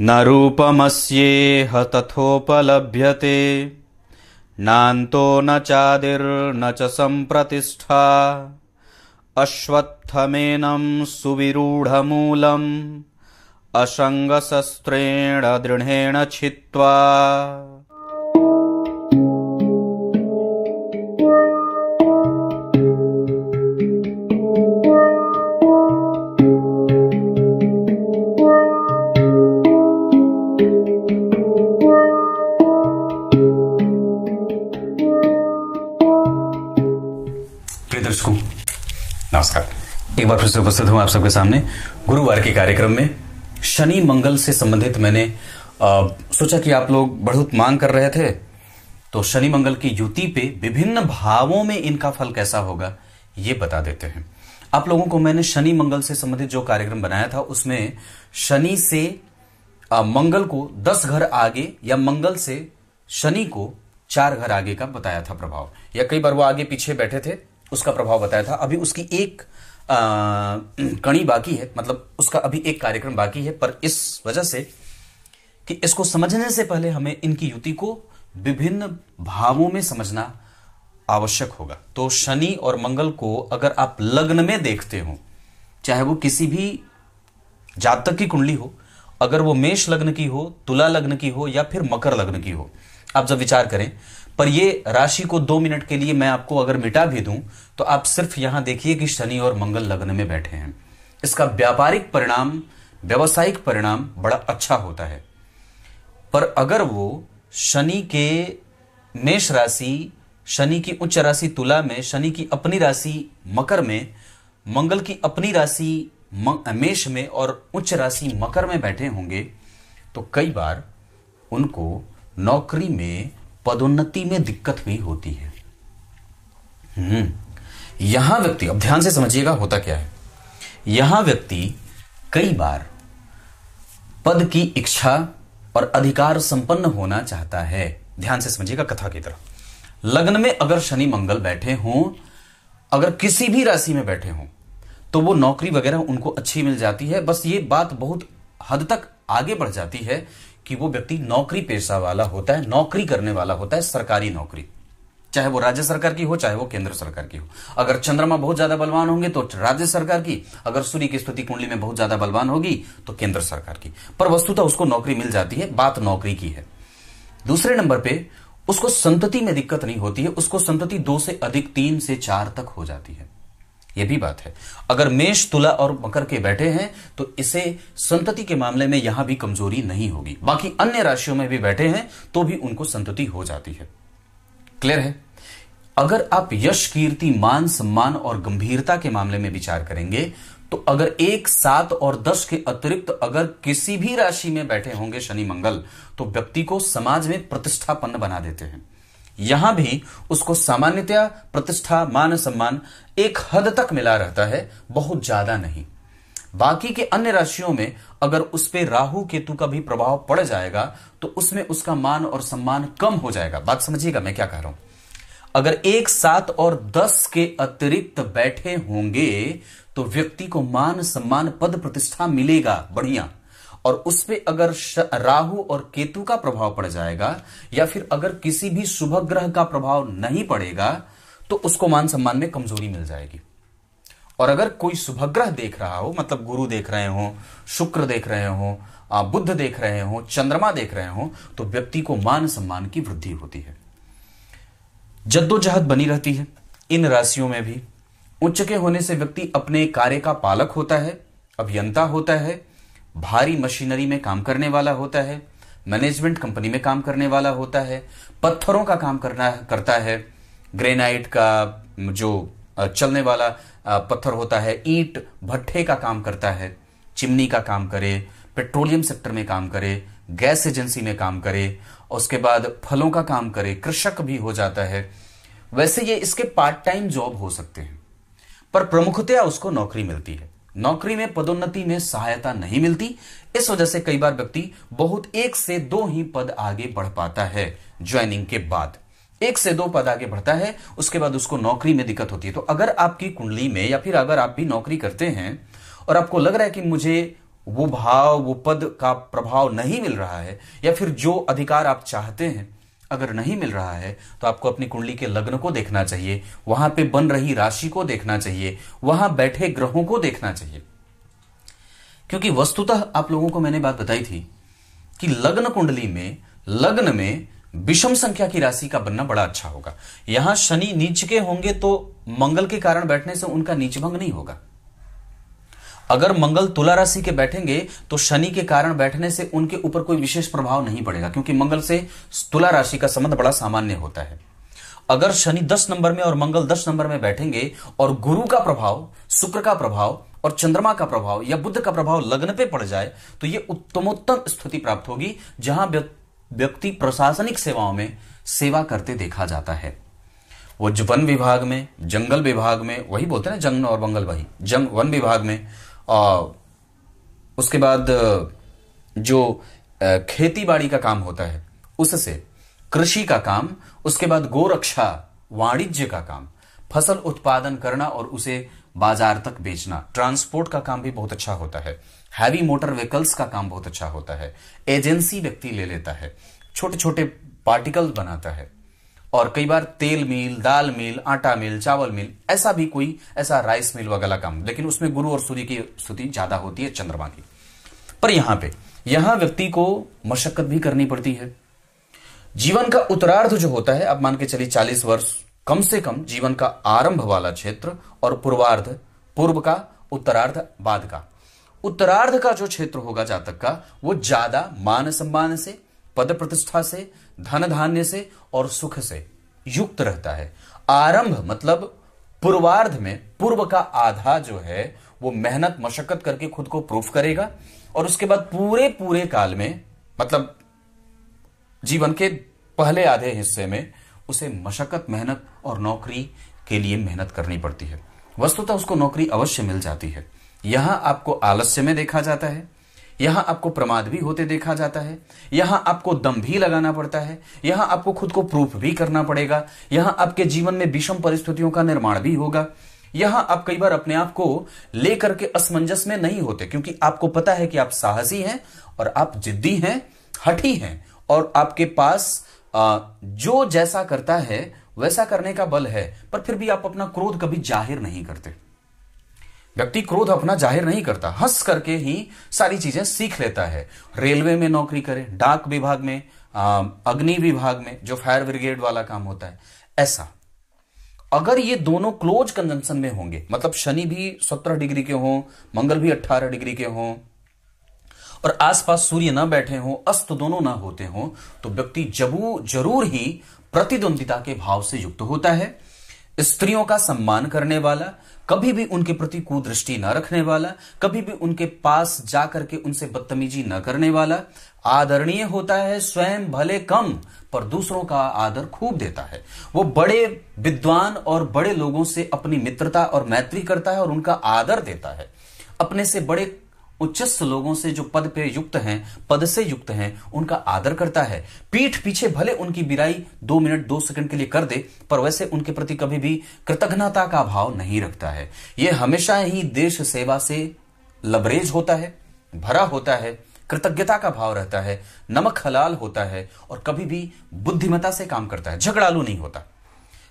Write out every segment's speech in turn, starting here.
न तथोपलभ्यते नान्तो न चादिर्न च सम्प्रतिष्ठा अश्वत्थमेनं सुविरूढमूलम् अशङ्गशस्त्रेण दृढेण छित्त्वा नमस्कार एक बार फिर से उपस्थित हूं आप सबके सामने गुरुवार के कार्यक्रम में शनि मंगल से संबंधित मैंने आ, सोचा कि आप लोग बढ़ोत मांग कर रहे थे तो शनि मंगल की युति पे विभिन्न भावों में इनका फल कैसा होगा ये बता देते हैं आप लोगों को मैंने शनि मंगल से संबंधित जो कार्यक्रम बनाया था उसमें शनि से आ, मंगल को दस घर आगे या मंगल से शनि को चार घर आगे का बताया था प्रभाव या कई बार वो आगे पीछे बैठे थे उसका प्रभाव बताया था अभी उसकी एक कणी बाकी है मतलब उसका अभी एक कार्यक्रम बाकी है पर इस वजह से कि इसको समझने से पहले हमें इनकी युति को विभिन्न भावों में समझना आवश्यक होगा तो शनि और मंगल को अगर आप लग्न में देखते हो चाहे वो किसी भी जातक की कुंडली हो अगर वो मेष लग्न की हो तुला लग्न की हो या फिर मकर लग्न की हो आप जब विचार करें पर ये राशि को दो मिनट के लिए मैं आपको अगर मिटा भी दूं तो आप सिर्फ यहां देखिए कि शनि और मंगल लग्न में बैठे हैं इसका व्यापारिक परिणाम व्यावसायिक परिणाम बड़ा अच्छा होता है पर अगर वो शनि के मेष राशि शनि की उच्च राशि तुला में शनि की अपनी राशि मकर में मंगल की अपनी राशि मेष में और उच्च राशि मकर में बैठे होंगे तो कई बार उनको नौकरी में पदोन्नति में दिक्कत भी होती है हम्म यहां व्यक्ति अब ध्यान से समझिएगा होता क्या है यहां व्यक्ति कई बार पद की इच्छा और अधिकार संपन्न होना चाहता है ध्यान से समझिएगा कथा की तरह लग्न में अगर शनि मंगल बैठे हों अगर किसी भी राशि में बैठे हों तो वो नौकरी वगैरह उनको अच्छी मिल जाती है बस ये बात बहुत हद तक आगे बढ़ जाती है कि वो व्यक्ति नौकरी पेशा वाला होता है नौकरी करने वाला होता है सरकारी नौकरी चाहे वो राज्य सरकार की हो चाहे वो केंद्र सरकार की हो अगर चंद्रमा बहुत ज्यादा बलवान होंगे तो राज्य सरकार की अगर सूर्य की स्तुति कुंडली में बहुत ज्यादा बलवान होगी तो केंद्र सरकार की पर वस्तुतः उसको नौकरी मिल जाती है बात नौकरी की है दूसरे नंबर पे उसको संतति में दिक्कत नहीं होती है उसको संतति दो से अधिक तीन से चार तक हो जाती है ये भी बात है अगर मेष तुला और मकर के बैठे हैं तो इसे संतति के मामले में यहां भी कमजोरी नहीं होगी बाकी अन्य राशियों में भी बैठे हैं तो भी उनको संतति हो जाती है क्लियर है अगर आप यश कीर्ति मान सम्मान और गंभीरता के मामले में विचार करेंगे तो अगर एक सात और दस के अतिरिक्त अगर किसी भी राशि में बैठे होंगे शनि मंगल तो व्यक्ति को समाज में प्रतिष्ठापन्न बना देते हैं यहां भी उसको सामान्यतया प्रतिष्ठा मान सम्मान एक हद तक मिला रहता है बहुत ज्यादा नहीं बाकी के अन्य राशियों में अगर उस पर राहु केतु का भी प्रभाव पड़ जाएगा तो उसमें उसका मान और सम्मान कम हो जाएगा बात समझिएगा मैं क्या कह रहा हूं अगर एक सात और दस के अतिरिक्त बैठे होंगे तो व्यक्ति को मान सम्मान पद प्रतिष्ठा मिलेगा बढ़िया और उस पर अगर राहु और केतु का प्रभाव पड़ जाएगा या फिर अगर किसी भी शुभ ग्रह का प्रभाव नहीं पड़ेगा तो उसको मान सम्मान में कमजोरी मिल जाएगी और अगर कोई शुभ ग्रह देख रहा हो मतलब गुरु देख रहे हो शुक्र देख रहे हो बुद्ध देख रहे हो चंद्रमा देख रहे हो तो व्यक्ति को मान सम्मान की वृद्धि होती है जद्दोजहद बनी रहती है इन राशियों में भी उच्च के होने से व्यक्ति अपने कार्य का पालक होता है अभियंता होता है भारी मशीनरी में काम करने वाला होता है मैनेजमेंट कंपनी में काम करने वाला होता है पत्थरों का काम करना करता है ग्रेनाइट का जो चलने वाला पत्थर होता है ईट भट्ठे का काम करता है चिमनी का काम करे पेट्रोलियम सेक्टर में काम करे गैस एजेंसी में काम करे उसके बाद फलों का काम करे कृषक भी हो जाता है वैसे ये इसके पार्ट टाइम जॉब हो सकते हैं पर प्रमुखतया उसको नौकरी मिलती है नौकरी में पदोन्नति में सहायता नहीं मिलती इस वजह से कई बार व्यक्ति बहुत एक से दो ही पद आगे बढ़ पाता है ज्वाइनिंग के बाद एक से दो पद आगे बढ़ता है उसके बाद उसको नौकरी में दिक्कत होती है तो अगर आपकी कुंडली में या फिर अगर आप भी नौकरी करते हैं और आपको लग रहा है कि मुझे वो भाव वो पद का प्रभाव नहीं मिल रहा है या फिर जो अधिकार आप चाहते हैं अगर नहीं मिल रहा है तो आपको अपनी कुंडली के लग्न को देखना चाहिए वहां पे बन रही राशि को देखना चाहिए वहां बैठे ग्रहों को देखना चाहिए क्योंकि वस्तुतः आप लोगों को मैंने बात बताई थी कि लग्न कुंडली में लग्न में विषम संख्या की राशि का बनना बड़ा अच्छा होगा यहां शनि नीच के होंगे तो मंगल के कारण बैठने से उनका नीच भंग नहीं होगा अगर मंगल तुला राशि के बैठेंगे तो शनि के कारण बैठने से उनके ऊपर कोई विशेष प्रभाव नहीं पड़ेगा क्योंकि मंगल से तुला राशि का संबंध बड़ा सामान्य होता है अगर शनि दस नंबर में और मंगल दस नंबर में बैठेंगे और गुरु का प्रभाव शुक्र का प्रभाव और चंद्रमा का प्रभाव या बुद्ध का प्रभाव लग्न पे पड़ जाए तो यह उत्तमोत्तम स्थिति प्राप्त होगी जहां व्यक्ति प्रशासनिक सेवाओं में सेवा करते देखा जाता है वो वन विभाग में जंगल विभाग में वही बोलते हैं ना जंगल और मंगल वही जंग वन विभाग में और उसके बाद जो खेती बाड़ी का काम होता है उससे कृषि का काम उसके बाद गोरक्षा वाणिज्य का काम फसल उत्पादन करना और उसे बाजार तक बेचना ट्रांसपोर्ट का काम भी बहुत अच्छा होता है हैवी मोटर व्हीकल्स का काम बहुत अच्छा होता है एजेंसी व्यक्ति ले लेता है छोटे छोटे पार्टिकल बनाता है और कई बार तेल मिल दाल मिल आटा मिल चावल मिल ऐसा भी कोई ऐसा राइस मिल वगैरह काम लेकिन उसमें गुरु और सूर्य की स्थिति ज्यादा होती है चंद्रमा की पर यहां पे यहां व्यक्ति को मशक्कत भी करनी पड़ती है जीवन का उत्तरार्ध जो होता है अब मान के चलिए चालीस वर्ष कम से कम जीवन का आरंभ वाला क्षेत्र और पूर्वार्ध पूर्व का उत्तरार्ध बाद का उत्तरार्ध का जो क्षेत्र होगा जातक का वो ज्यादा मान सम्मान से पद प्रतिष्ठा से धन धान्य से और सुख से युक्त रहता है आरंभ मतलब पूर्वार्ध में पूर्व का आधा जो है वो मेहनत मशक्कत करके खुद को प्रूफ करेगा और उसके बाद पूरे पूरे काल में मतलब जीवन के पहले आधे हिस्से में उसे मशक्कत मेहनत और नौकरी के लिए मेहनत करनी पड़ती है वस्तुतः उसको नौकरी अवश्य मिल जाती है यहां आपको आलस्य में देखा जाता है यहां आपको प्रमाद भी होते देखा जाता है यहां आपको दम भी लगाना पड़ता है यहां आपको खुद को प्रूफ भी करना पड़ेगा यहां आपके जीवन में विषम परिस्थितियों का निर्माण भी होगा यहां आप कई बार अपने आप को लेकर के असमंजस में नहीं होते क्योंकि आपको पता है कि आप साहसी हैं और आप जिद्दी हैं हठी हैं और आपके पास जो जैसा करता है वैसा करने का बल है पर फिर भी आप अपना क्रोध कभी जाहिर नहीं करते व्यक्ति क्रोध अपना जाहिर नहीं करता हंस करके ही सारी चीजें सीख लेता है रेलवे में नौकरी करे डाक विभाग में अग्नि विभाग में जो फायर ब्रिगेड वाला काम होता है ऐसा अगर ये दोनों क्लोज कंजंक्शन में होंगे मतलब शनि भी सत्रह डिग्री के हों मंगल भी अट्ठारह डिग्री के हों और आसपास सूर्य ना बैठे हों अस्त दोनों ना होते हो तो व्यक्ति जबू जरूर ही प्रतिद्वंदिता के भाव से युक्त होता है स्त्रियों का सम्मान करने वाला कभी भी उनके प्रति कुदृष्टि न रखने वाला कभी भी उनके पास जाकर के उनसे बदतमीजी न करने वाला आदरणीय होता है स्वयं भले कम पर दूसरों का आदर खूब देता है वो बड़े विद्वान और बड़े लोगों से अपनी मित्रता और मैत्री करता है और उनका आदर देता है अपने से बड़े उच्चस्थ लोगों से जो पद पे युक्त हैं पद से युक्त हैं उनका आदर करता है पीठ पीछे भले उनकी बिराई दो मिनट दो सेकंड के लिए कर दे पर वैसे उनके प्रति कभी भी कृतज्ञता का भाव नहीं रखता है यह हमेशा ही देश सेवा से लबरेज होता है भरा होता है कृतज्ञता का भाव रहता है नमक हलाल होता है और कभी भी बुद्धिमता से काम करता है झगड़ालू नहीं होता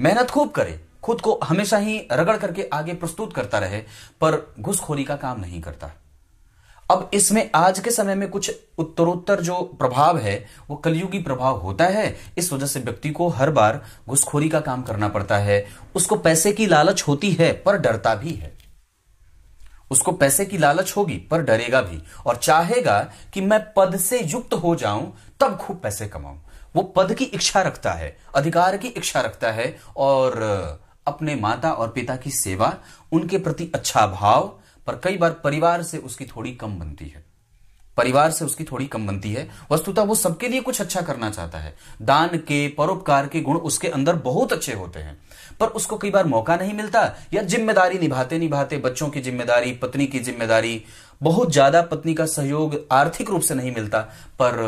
मेहनत खूब करे खुद को हमेशा ही रगड़ करके आगे प्रस्तुत करता रहे पर घुसखोरी का काम नहीं करता अब इसमें आज के समय में कुछ उत्तरोत्तर जो प्रभाव है वो कलयुगी प्रभाव होता है इस वजह से व्यक्ति को हर बार घुसखोरी का काम करना पड़ता है उसको पैसे की लालच होती है पर डरता भी है उसको पैसे की लालच होगी पर डरेगा भी और चाहेगा कि मैं पद से युक्त हो जाऊं तब खूब पैसे कमाऊं वो पद की इच्छा रखता है अधिकार की इच्छा रखता है और अपने माता और पिता की सेवा उनके प्रति अच्छा भाव पर कई बार परिवार से उसकी थोड़ी कम बनती है परिवार से उसकी थोड़ी कम बनती है वस्तुतः वो सबके लिए कुछ अच्छा करना चाहता है दान के परोपकार के गुण उसके अंदर बहुत अच्छे होते हैं पर उसको कई बार मौका नहीं मिलता या जिम्मेदारी निभाते निभाते बच्चों की जिम्मेदारी पत्नी की जिम्मेदारी बहुत ज्यादा पत्नी का सहयोग आर्थिक रूप से नहीं मिलता पर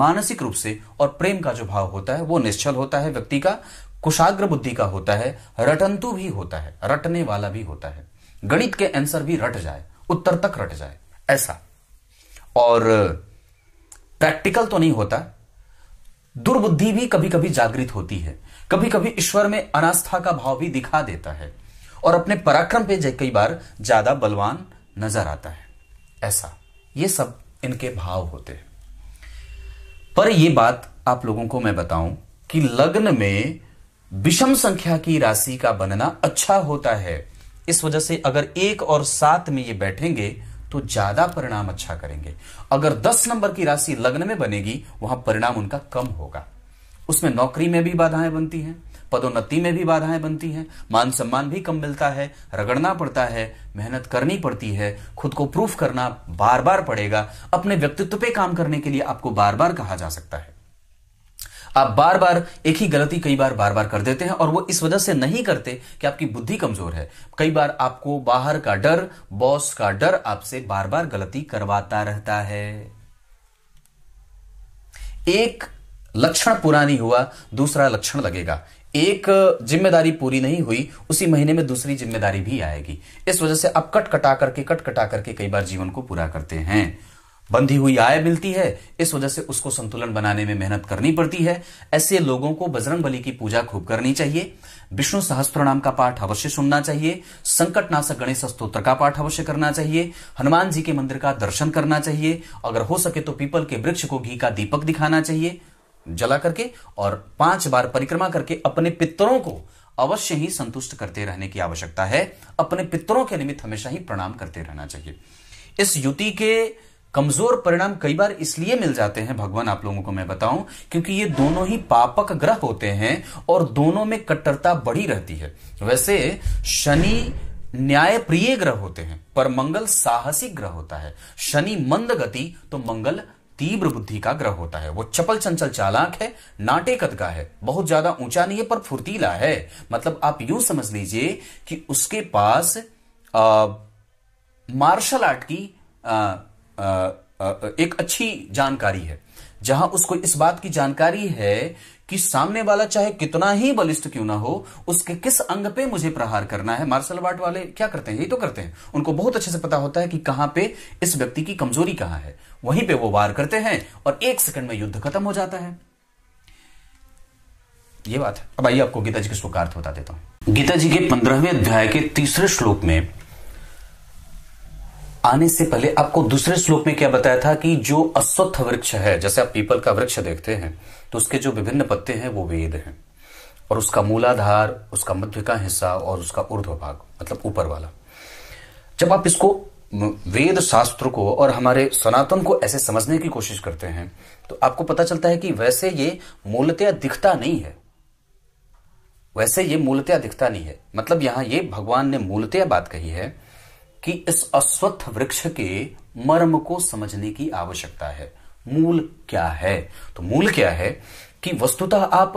मानसिक रूप से और प्रेम का जो भाव होता है वो निश्चल होता है व्यक्ति का कुशाग्र बुद्धि का होता है रटंतु भी होता है रटने वाला भी होता है गणित के आंसर भी रट जाए उत्तर तक रट जाए ऐसा और प्रैक्टिकल तो नहीं होता दुर्बुद्धि भी कभी कभी जागृत होती है कभी कभी ईश्वर में अनास्था का भाव भी दिखा देता है और अपने पराक्रम पे कई बार ज्यादा बलवान नजर आता है ऐसा ये सब इनके भाव होते हैं पर यह बात आप लोगों को मैं बताऊं कि लग्न में विषम संख्या की राशि का बनना अच्छा होता है इस वजह से अगर एक और सात में ये बैठेंगे तो ज्यादा परिणाम अच्छा करेंगे अगर दस नंबर की राशि लग्न में बनेगी वहां परिणाम उनका कम होगा उसमें नौकरी में भी बाधाएं बनती हैं पदोन्नति में भी बाधाएं बनती हैं मान सम्मान भी कम मिलता है रगड़ना पड़ता है मेहनत करनी पड़ती है खुद को प्रूफ करना बार बार पड़ेगा अपने व्यक्तित्व पे काम करने के लिए आपको बार बार कहा जा सकता है आप बार बार एक ही गलती कई बार बार बार कर देते हैं और वो इस वजह से नहीं करते कि आपकी बुद्धि कमजोर है कई बार आपको बाहर का डर बॉस का डर आपसे बार बार गलती करवाता रहता है एक लक्षण पूरा नहीं हुआ दूसरा लक्षण लगेगा एक जिम्मेदारी पूरी नहीं हुई उसी महीने में दूसरी जिम्मेदारी भी आएगी इस वजह से आप कट कटा करके कट कटा करके कई बार जीवन को पूरा करते हैं बंधी हुई आय मिलती है इस वजह से उसको संतुलन बनाने में मेहनत करनी पड़ती है ऐसे लोगों को बजरंग बली की पूजा खूब करनी चाहिए विष्णु सहस्त्र नाम का पाठ अवश्य सुनना चाहिए संकट नाशक गणेश स्त्रोत्र का पाठ अवश्य करना चाहिए हनुमान जी के मंदिर का दर्शन करना चाहिए अगर हो सके तो पीपल के वृक्ष को घी का दीपक दिखाना चाहिए जला करके और पांच बार परिक्रमा करके अपने पितरों को अवश्य ही संतुष्ट करते रहने की आवश्यकता है अपने पितरों के निमित्त हमेशा ही प्रणाम करते रहना चाहिए इस युति के कमजोर परिणाम कई बार इसलिए मिल जाते हैं भगवान आप लोगों को मैं बताऊं क्योंकि ये दोनों ही पापक ग्रह होते हैं और दोनों में कट्टरता बढ़ी रहती है वैसे शनि न्याय प्रिय ग्रह होते हैं पर मंगल साहसिक ग्रह होता है शनि मंद गति तो मंगल तीव्र बुद्धि का ग्रह होता है वो चपल चंचल चालाक है नाटेकत का है बहुत ज्यादा ऊंचा नहीं है पर फुर्तीला है मतलब आप यूं समझ लीजिए कि उसके पास मार्शल आर्ट की आ, एक अच्छी जानकारी है जहां उसको इस बात की जानकारी है कि सामने वाला चाहे कितना ही बलिष्ठ क्यों ना हो उसके किस अंग पे मुझे प्रहार करना है मार्शल आर्ट वाले क्या करते हैं यही तो करते हैं उनको बहुत अच्छे से पता होता है कि कहां पे इस व्यक्ति की कमजोरी कहां है वहीं पे वो वार करते हैं और एक सेकंड में युद्ध खत्म हो जाता है ये बात है अब आइए आपको गीता जी के श्लोकार्थ बता देता हूं गीता जी के पंद्रहवें अध्याय के तीसरे श्लोक में आने से पहले आपको दूसरे श्लोक में क्या बताया था कि जो अश्वत्थ वृक्ष है जैसे आप पीपल का वृक्ष देखते हैं तो उसके जो विभिन्न पत्ते हैं वो वेद हैं और उसका मूलाधार उसका मध्य का हिस्सा और उसका ऊर्ध्व भाग मतलब ऊपर वाला जब आप इसको वेद शास्त्र को और हमारे सनातन को ऐसे समझने की कोशिश करते हैं तो आपको पता चलता है कि वैसे ये मूलतया दिखता नहीं है वैसे ये मूलतया दिखता नहीं है मतलब यहां ये भगवान ने मूलतया बात कही है कि इस अश्वत्थ वृक्ष के मर्म को समझने की आवश्यकता है मूल क्या है तो मूल क्या है कि वस्तुतः आप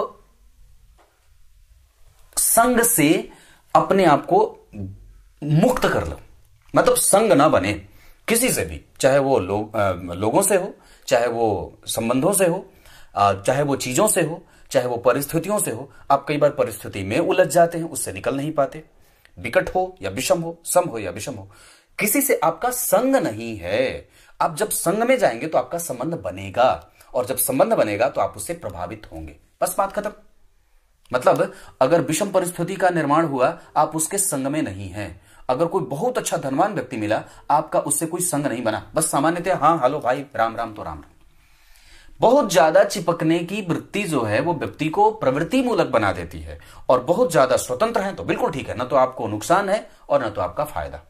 संग से अपने आप को मुक्त कर लो मतलब संग ना बने किसी से भी चाहे वो लो, आ, लोगों से हो चाहे वो संबंधों से हो आ, चाहे वो चीजों से हो चाहे वो परिस्थितियों से हो आप कई बार परिस्थिति में उलझ जाते हैं उससे निकल नहीं पाते विकट हो या विषम हो सम हो या विषम हो किसी से आपका संग नहीं है आप जब संग में जाएंगे तो आपका संबंध बनेगा और जब संबंध बनेगा तो आप उससे प्रभावित होंगे बस बात खत्म मतलब अगर विषम परिस्थिति का निर्माण हुआ आप उसके संग में नहीं हैं अगर कोई बहुत अच्छा धनवान व्यक्ति मिला आपका उससे कोई संग नहीं बना बस सामान्यतः हाँ हेलो भाई राम राम तो राम राम बहुत ज्यादा चिपकने की वृत्ति जो है वो व्यक्ति को प्रवृत्ति मूलक बना देती है और बहुत ज्यादा स्वतंत्र है तो बिल्कुल ठीक है ना तो आपको नुकसान है और ना तो आपका फायदा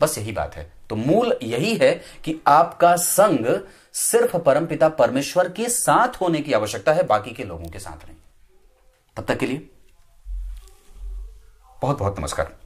बस यही बात है तो मूल यही है कि आपका संग सिर्फ परमपिता परमेश्वर के साथ होने की आवश्यकता है बाकी के लोगों के साथ नहीं तब तक के लिए बहुत बहुत नमस्कार